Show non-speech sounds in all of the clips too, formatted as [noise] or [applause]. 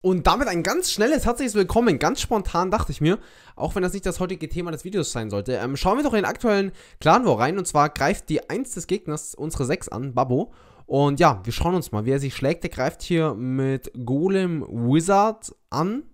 Und damit ein ganz schnelles herzliches Willkommen. Ganz spontan dachte ich mir, auch wenn das nicht das heutige Thema des Videos sein sollte, ähm, schauen wir doch in den aktuellen Clan War rein. Und zwar greift die 1 des Gegners unsere 6 an, Babo. Und ja, wir schauen uns mal, wie er sich schlägt. Der greift hier mit Golem Wizard an.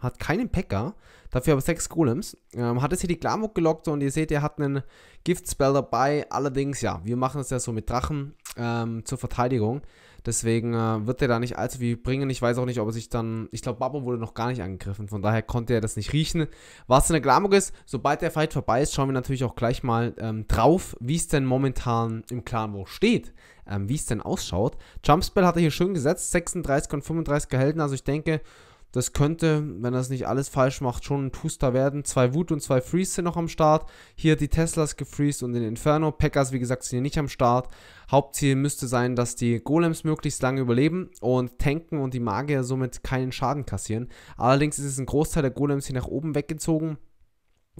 Hat keinen Packer, dafür aber 6 Golems. Ähm, hat jetzt hier die Glamok gelockt und ihr seht, er hat einen Gift Spell dabei. Allerdings, ja, wir machen es ja so mit Drachen ähm, zur Verteidigung. Deswegen äh, wird er da nicht allzu viel bringen. Ich weiß auch nicht, ob er sich dann. Ich glaube, Babo wurde noch gar nicht angegriffen. Von daher konnte er das nicht riechen. Was der Glamour ist, sobald der Fight vorbei ist, schauen wir natürlich auch gleich mal ähm, drauf, wie es denn momentan im Clan wo steht. Ähm, wie es denn ausschaut. Jumpspell hat er hier schön gesetzt. 36 und 35 gehalten. Also ich denke, das könnte, wenn er es nicht alles falsch macht, schon ein Puster werden. Zwei Wut und zwei Freeze sind noch am Start. Hier die Teslas gefreezed und den Inferno. Packers, wie gesagt, sind hier nicht am Start. Hauptziel müsste sein, dass die Golems möglichst lange überleben und tanken und die Magier somit keinen Schaden kassieren. Allerdings ist es ein Großteil der Golems hier nach oben weggezogen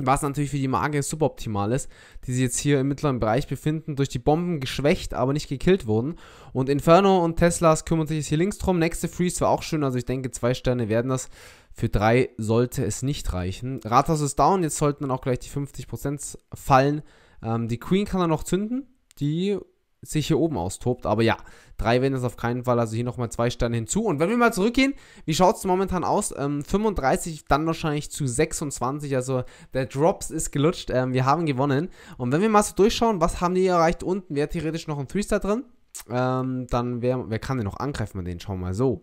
was natürlich für die Marke suboptimal ist, die sich jetzt hier im mittleren Bereich befinden, durch die Bomben geschwächt, aber nicht gekillt wurden. Und Inferno und Teslas kümmern sich jetzt hier links drum. Nächste Freeze war auch schön, also ich denke, zwei Sterne werden das. Für drei sollte es nicht reichen. Rathaus ist down, jetzt sollten dann auch gleich die 50% fallen. Ähm, die Queen kann er noch zünden. Die sich hier oben austobt. Aber ja, drei werden es auf keinen Fall. Also hier nochmal zwei Sterne hinzu. Und wenn wir mal zurückgehen, wie schaut es momentan aus? Ähm, 35 dann wahrscheinlich zu 26. Also der Drops ist gelutscht. Ähm, wir haben gewonnen. Und wenn wir mal so durchschauen, was haben die erreicht? Unten wäre theoretisch noch ein Three-Star drin. Ähm, dann, wäre, wer kann den noch angreifen? Mal den schauen wir mal so.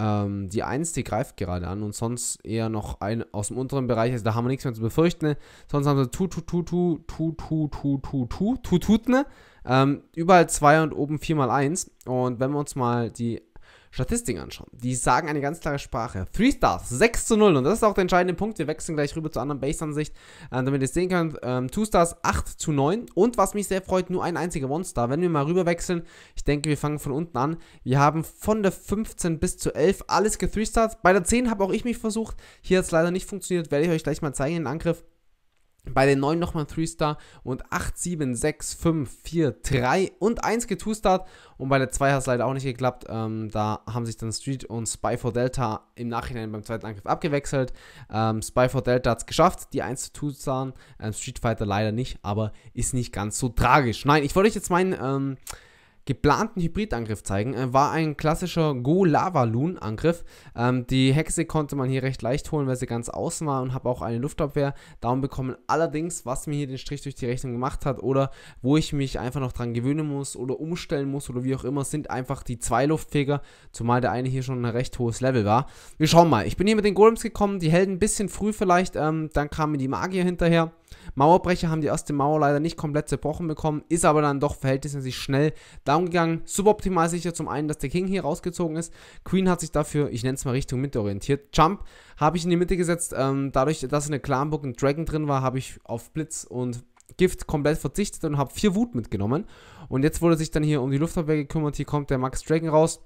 Ähm, die 1, die greift gerade an und sonst eher noch ein aus dem unteren Bereich. Also da haben wir nichts mehr zu befürchten. Sonst haben sie Tutu, Tutu, Tutu, Tutu, Tutu, Tututne. Ähm, überall 2 und oben 4 mal 1. Und wenn wir uns mal die Statistiken anschauen. Die sagen eine ganz klare Sprache. 3 Stars, 6 zu 0. Und das ist auch der entscheidende Punkt. Wir wechseln gleich rüber zur anderen Base-Ansicht, äh, damit ihr es sehen könnt. 2 ähm, Stars, 8 zu 9. Und was mich sehr freut, nur ein einziger One-Star. Wenn wir mal rüber wechseln, ich denke, wir fangen von unten an. Wir haben von der 15 bis zur 11 alles ge 3 Stars. Bei der 10 habe auch ich mich versucht. Hier hat es leider nicht funktioniert. Werde ich euch gleich mal zeigen, den Angriff. Bei den 9 nochmal 3-Star und 8, 7, 6, 5, 4, 3 und 1 getustart. Und bei der 2 hat es leider auch nicht geklappt. Ähm, da haben sich dann Street und Spy for Delta im Nachhinein beim zweiten Angriff abgewechselt. Ähm, Spy for Delta hat es geschafft, die 1 zu tustaren. Ähm, Street Fighter leider nicht, aber ist nicht ganz so tragisch. Nein, ich wollte euch jetzt meinen ähm, geplanten Hybridangriff zeigen. Äh, war ein klassischer Go-Lava-Loon-Angriff. Ähm, die Hexe konnte man hier recht leicht holen, weil sie ganz außen war und habe auch eine Luftabwehr down bekommen. Allerdings, was mir hier den Strich durch die Rechnung gemacht hat oder wo ich mich einfach noch dran gewöhnen muss oder umstellen muss oder wie auch immer, sind einfach die zwei Luftfeger, zumal der eine hier schon ein recht hohes Level war. Wir schauen mal. Ich bin hier mit den Golems gekommen, die Helden ein bisschen früh vielleicht, ähm, dann kamen die Magier hinterher. Mauerbrecher haben die erste Mauer leider nicht komplett zerbrochen bekommen, ist aber dann doch verhältnismäßig schnell down gegangen. Suboptimal sicher zum einen, dass der King hier rausgezogen ist. Queen hat sich dafür, ich nenne es mal Richtung Mitte orientiert. Jump habe ich in die Mitte gesetzt. Ähm, dadurch, dass in der Clanburg ein Dragon drin war, habe ich auf Blitz und Gift komplett verzichtet und habe vier Wut mitgenommen. Und jetzt wurde sich dann hier um die Luftabwehr gekümmert. Hier kommt der Max Dragon raus.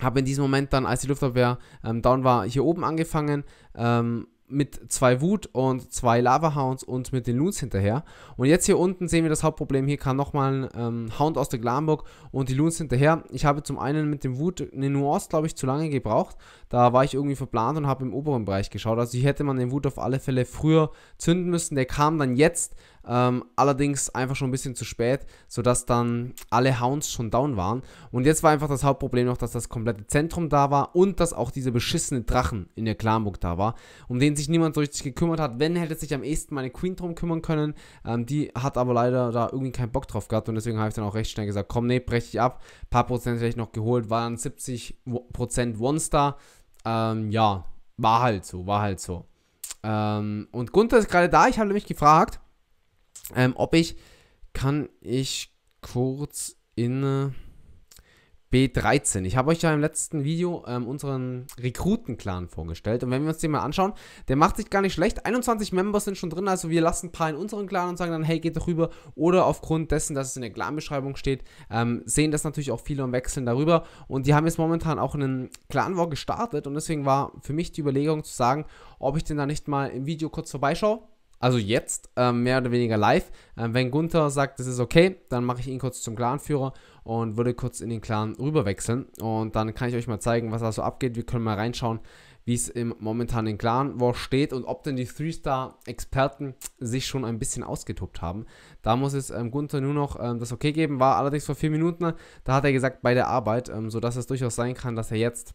Habe in diesem Moment dann, als die Luftabwehr ähm, down war, hier oben angefangen. Ähm, mit zwei Wut und zwei Lava-Hounds und mit den Loons hinterher. Und jetzt hier unten sehen wir das Hauptproblem. Hier kann nochmal ein ähm, Hound aus der Glamburg und die Loons hinterher. Ich habe zum einen mit dem Wut eine Nuance, glaube ich, zu lange gebraucht. Da war ich irgendwie verplant und habe im oberen Bereich geschaut. Also hier hätte man den Wut auf alle Fälle früher zünden müssen. Der kam dann jetzt ähm, allerdings einfach schon ein bisschen zu spät, sodass dann alle Hounds schon down waren. Und jetzt war einfach das Hauptproblem noch, dass das komplette Zentrum da war und dass auch diese beschissene Drachen in der Klamburg da war, um den sich niemand so richtig gekümmert hat. Wenn, hätte sich am ehesten meine Queen drum kümmern können. Ähm, die hat aber leider da irgendwie keinen Bock drauf gehabt und deswegen habe ich dann auch recht schnell gesagt, komm, nee, breche ich ab. Ein paar Prozent vielleicht noch geholt, waren 70 Prozent One-Star. Ähm, ja, war halt so, war halt so. Ähm, und Gunther ist gerade da. Ich habe nämlich gefragt, ähm, ob ich, kann ich kurz in äh, B13. Ich habe euch ja im letzten Video ähm, unseren Rekruten-Clan vorgestellt. Und wenn wir uns den mal anschauen, der macht sich gar nicht schlecht. 21 Members sind schon drin, also wir lassen ein paar in unseren Clan und sagen dann, hey, geht doch rüber. Oder aufgrund dessen, dass es in der Clan-Beschreibung steht, ähm, sehen das natürlich auch viele und wechseln darüber. Und die haben jetzt momentan auch einen Clan-War gestartet. Und deswegen war für mich die Überlegung zu sagen, ob ich den da nicht mal im Video kurz vorbeischaue also jetzt ähm, mehr oder weniger live. Ähm, wenn Gunther sagt, das ist okay, dann mache ich ihn kurz zum Clanführer und würde kurz in den Clan rüberwechseln. Und dann kann ich euch mal zeigen, was da so abgeht. Wir können mal reinschauen, wie es im momentanen Clan War steht und ob denn die 3-Star-Experten sich schon ein bisschen ausgetobt haben. Da muss es ähm, Gunther nur noch ähm, das Okay geben, war allerdings vor vier Minuten, da hat er gesagt, bei der Arbeit, ähm, sodass es durchaus sein kann, dass er jetzt,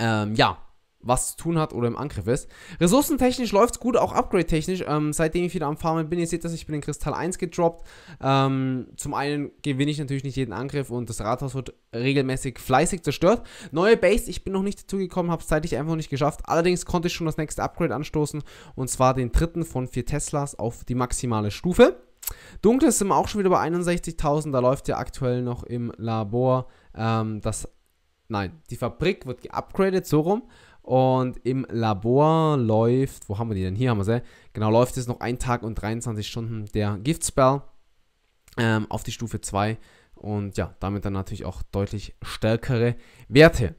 ähm, ja, was zu tun hat oder im Angriff ist. Ressourcentechnisch läuft es gut, auch Upgrade-technisch. Ähm, seitdem ich wieder am Farmen bin, ihr seht das, ich bin in Kristall 1 gedroppt. Ähm, zum einen gewinne ich natürlich nicht jeden Angriff und das Rathaus wird regelmäßig fleißig zerstört. Neue Base, ich bin noch nicht dazugekommen, habe es zeitlich einfach nicht geschafft. Allerdings konnte ich schon das nächste Upgrade anstoßen und zwar den dritten von vier Teslas auf die maximale Stufe. Dunkles sind wir auch schon wieder bei 61.000, da läuft ja aktuell noch im Labor ähm, das... Nein, die Fabrik wird geupgradet, so rum. Und im Labor läuft, wo haben wir die denn? Hier haben wir sie. Genau, läuft jetzt noch ein Tag und 23 Stunden der Gift Spell ähm, auf die Stufe 2. Und ja, damit dann natürlich auch deutlich stärkere Werte.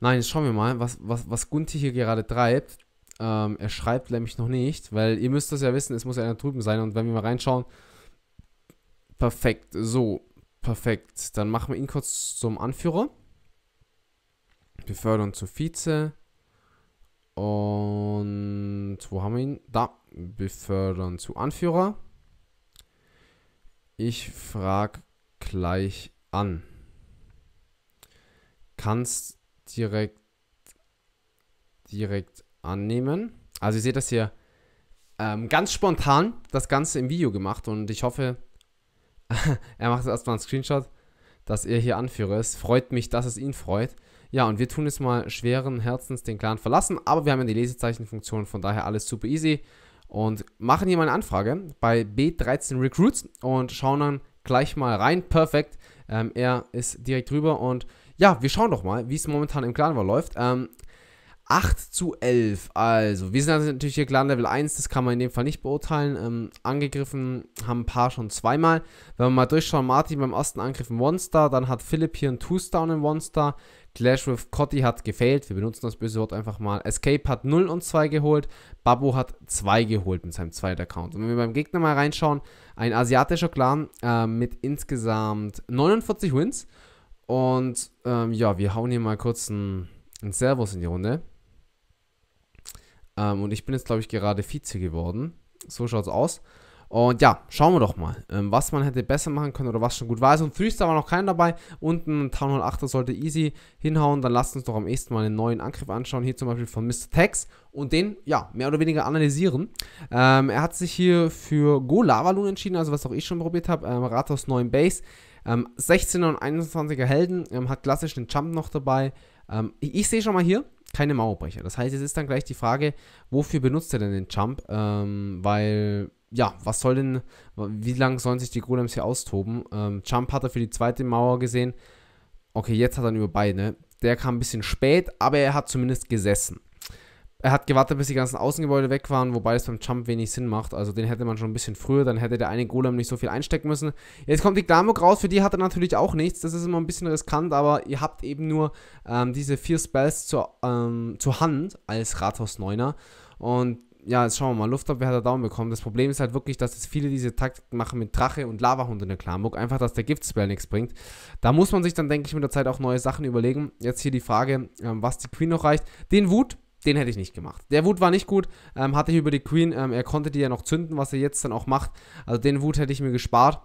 Nein, jetzt schauen wir mal, was, was, was Gunti hier gerade treibt. Ähm, er schreibt nämlich noch nicht, weil ihr müsst das ja wissen, es muss ja einer drüben sein. Und wenn wir mal reinschauen, perfekt, so, perfekt. Dann machen wir ihn kurz zum Anführer. Beförderung zu Vize. Und wo haben wir ihn? Da. Befördern zu Anführer. Ich frage gleich an. Kannst direkt direkt annehmen. Also ihr seht das hier ähm, ganz spontan das Ganze im Video gemacht und ich hoffe, [laughs] er macht erstmal einen Screenshot, dass er hier Anführer ist. Freut mich, dass es ihn freut. Ja, und wir tun jetzt mal schweren Herzens den Clan verlassen, aber wir haben ja die Lesezeichenfunktion, von daher alles super easy. Und machen hier mal eine Anfrage bei B13 Recruits und schauen dann gleich mal rein. Perfekt. Ähm, er ist direkt drüber und ja, wir schauen doch mal, wie es momentan im Clan war läuft. Ähm, 8 zu 11, also wir sind natürlich hier Clan Level 1, das kann man in dem Fall nicht beurteilen. Ähm, angegriffen haben ein paar schon zweimal. Wenn wir mal durchschauen, Martin beim ersten Angriff ein One-Star, dann hat Philipp hier ein Two-Star und ein One-Star. Clash with Cotty hat gefehlt. Wir benutzen das böse Wort einfach mal. Escape hat 0 und 2 geholt. Babu hat 2 geholt mit seinem zweiten Account. Und wenn wir beim Gegner mal reinschauen, ein asiatischer Clan äh, mit insgesamt 49 Wins. Und ähm, ja, wir hauen hier mal kurz einen Servus in die Runde. Ähm, und ich bin jetzt, glaube ich, gerade Vize geworden. So schaut's aus. Und ja, schauen wir doch mal, ähm, was man hätte besser machen können oder was schon gut war. Also ein 3-Star war noch keiner dabei Unten ein Town Hall 8 sollte easy hinhauen. Dann lasst uns doch am ehesten mal einen neuen Angriff anschauen. Hier zum Beispiel von Mr. Tex und den, ja, mehr oder weniger analysieren. Ähm, er hat sich hier für Go Lavalun entschieden, also was auch ich schon probiert habe. Ähm, Rathaus 9 Base. 16er ähm, und 21er Helden, ähm, hat klassisch den Jump noch dabei. Ähm, ich, ich sehe schon mal hier, keine Mauerbrecher. Das heißt, es ist dann gleich die Frage, wofür benutzt er denn den Jump? weil ja, was soll denn, wie lang sollen sich die Golems hier austoben? Ähm, Jump hat er für die zweite Mauer gesehen. Okay, jetzt hat er über beide. Der kam ein bisschen spät, aber er hat zumindest gesessen. Er hat gewartet, bis die ganzen Außengebäude weg waren, wobei es beim Jump wenig Sinn macht. Also den hätte man schon ein bisschen früher, dann hätte der eine Golem nicht so viel einstecken müssen. Jetzt kommt die Glamok raus, für die hat er natürlich auch nichts. Das ist immer ein bisschen riskant, aber ihr habt eben nur ähm, diese vier Spells zur, ähm, zur Hand als Rathaus Neuner. Und ja, jetzt schauen wir mal. Luftabwehr hat er down bekommen. Das Problem ist halt wirklich, dass jetzt viele diese Taktiken machen mit Drache und Lavahund in der Klamburg. Einfach, dass der Giftspell nichts bringt. Da muss man sich dann, denke ich, mit der Zeit auch neue Sachen überlegen. Jetzt hier die Frage, ähm, was die Queen noch reicht. Den Wut, den hätte ich nicht gemacht. Der Wut war nicht gut, ähm, hatte ich über die Queen. Ähm, er konnte die ja noch zünden, was er jetzt dann auch macht. Also den Wut hätte ich mir gespart.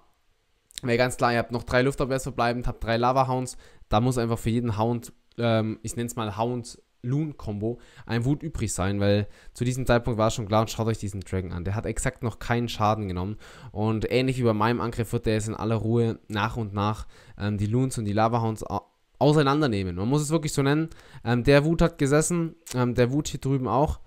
Wäre ganz klar, ihr habt noch drei Luftabwehrs verbleibend, habt drei Lava-Hounds. Da muss einfach für jeden Hound, ähm, ich nenne es mal Hound, Loon-Kombo ein Wut übrig sein, weil zu diesem Zeitpunkt war schon klar und schaut euch diesen Dragon an. Der hat exakt noch keinen Schaden genommen und ähnlich wie bei meinem Angriff wird der jetzt in aller Ruhe nach und nach ähm, die Loons und die Lava-Hounds auseinandernehmen. Man muss es wirklich so nennen. Ähm, der Wut hat gesessen, ähm, der Wut hier drüben auch.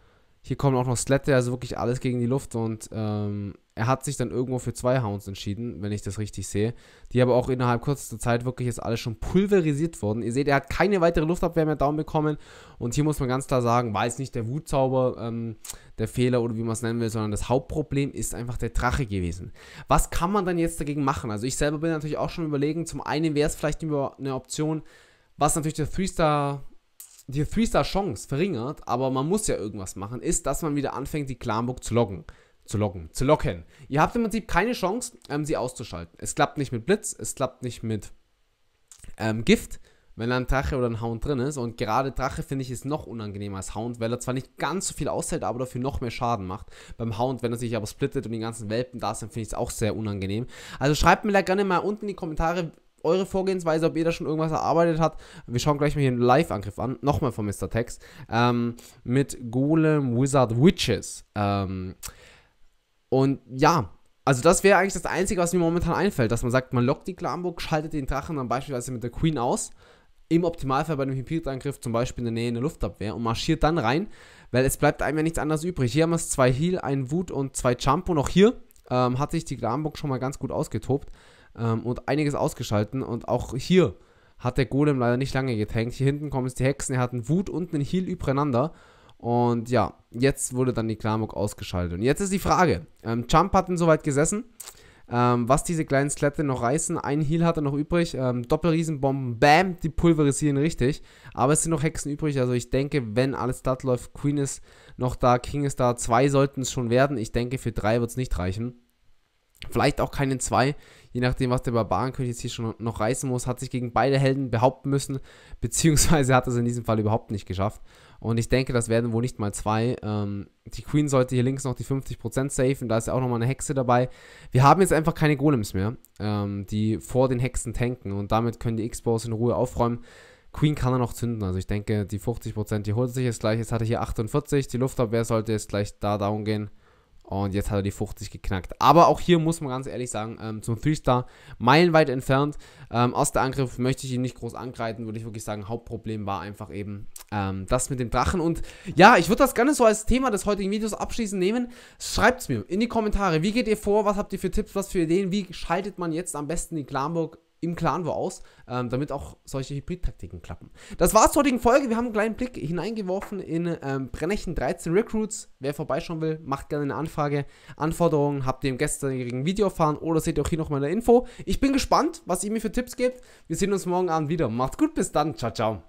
Hier kommen auch noch Slette, also wirklich alles gegen die Luft und ähm, er hat sich dann irgendwo für zwei Hounds entschieden, wenn ich das richtig sehe, die aber auch innerhalb kurzer Zeit wirklich jetzt alle schon pulverisiert wurden. Ihr seht, er hat keine weitere Luftabwehr mehr down bekommen und hier muss man ganz klar sagen, war jetzt nicht der Wutzauber ähm, der Fehler oder wie man es nennen will, sondern das Hauptproblem ist einfach der Drache gewesen. Was kann man dann jetzt dagegen machen? Also ich selber bin natürlich auch schon überlegen, zum einen wäre es vielleicht eine Option, was natürlich der 3-Star die 3-Star-Chance verringert, aber man muss ja irgendwas machen, ist, dass man wieder anfängt, die Clanburg zu loggen zu locken, zu locken. Ihr habt im Prinzip keine Chance, ähm, sie auszuschalten. Es klappt nicht mit Blitz, es klappt nicht mit ähm, Gift, wenn da ein Drache oder ein Hound drin ist. Und gerade Drache finde ich ist noch unangenehmer als Hound, weil er zwar nicht ganz so viel aushält, aber dafür noch mehr Schaden macht. Beim Hound, wenn er sich aber splittet und die ganzen Welpen da sind, finde ich es auch sehr unangenehm. Also schreibt mir da gerne mal unten in die Kommentare, eure Vorgehensweise, ob ihr da schon irgendwas erarbeitet habt. Wir schauen gleich mal hier einen Live-Angriff an. Nochmal von Mr. Tex. Ähm, mit Golem Wizard Witches. Ähm, und ja, also das wäre eigentlich das Einzige, was mir momentan einfällt, dass man sagt, man lockt die Klamburg, schaltet den Drachen dann beispielsweise mit der Queen aus, im Optimalfall bei einem Hybridangriff zum Beispiel in der Nähe einer Luftabwehr und marschiert dann rein, weil es bleibt einem ja nichts anderes übrig. Hier haben wir es zwei Heal, einen Wut und zwei Jump und auch hier ähm, hat sich die Glamburg schon mal ganz gut ausgetobt ähm, und einiges ausgeschalten und auch hier hat der Golem leider nicht lange getankt. Hier hinten kommen jetzt die Hexen, er hat einen Wut und einen Heal übereinander und ja, jetzt wurde dann die Klamok ausgeschaltet. Und jetzt ist die Frage: ähm, Jump hatten soweit gesessen. Ähm, was diese kleinen Skelette noch reißen. Ein Heal hat er noch übrig. Ähm, Doppelriesenbomben, bam, die pulverisieren richtig. Aber es sind noch Hexen übrig. Also ich denke, wenn alles statt läuft, Queen ist noch da, King ist da. Zwei sollten es schon werden. Ich denke, für drei wird es nicht reichen. Vielleicht auch keine zwei, je nachdem, was der Barbarenkönig jetzt hier schon noch reißen muss, hat sich gegen beide Helden behaupten müssen, beziehungsweise hat es in diesem Fall überhaupt nicht geschafft. Und ich denke, das werden wohl nicht mal zwei. Ähm, die Queen sollte hier links noch die 50% safen. Da ist ja auch nochmal eine Hexe dabei. Wir haben jetzt einfach keine Golems mehr, ähm, die vor den Hexen tanken. Und damit können die X-Bows in Ruhe aufräumen. Queen kann er noch zünden. Also ich denke, die 50%, die holt sich jetzt gleich. Jetzt hat er hier 48. Die Luftabwehr sollte jetzt gleich da down gehen. Und jetzt hat er die 50 geknackt. Aber auch hier muss man ganz ehrlich sagen, ähm, zum 3-Star meilenweit entfernt. Ähm, aus der Angriff möchte ich ihn nicht groß angreifen, würde ich wirklich sagen. Hauptproblem war einfach eben ähm, das mit dem Drachen. Und ja, ich würde das gerne so als Thema des heutigen Videos abschließend nehmen. Schreibt es mir in die Kommentare. Wie geht ihr vor? Was habt ihr für Tipps? Was für Ideen? Wie schaltet man jetzt am besten die Klamburg im Clan war aus, ähm, damit auch solche Hybrid-Taktiken klappen. Das war's zur heutigen Folge. Wir haben einen kleinen Blick hineingeworfen in ähm, Brennechen 13 Recruits. Wer vorbeischauen will, macht gerne eine Anfrage. Anforderungen habt ihr im gestrigen Video erfahren oder seht ihr auch hier nochmal in der Info. Ich bin gespannt, was ihr mir für Tipps gebt. Wir sehen uns morgen Abend wieder. Macht's gut, bis dann. Ciao, ciao.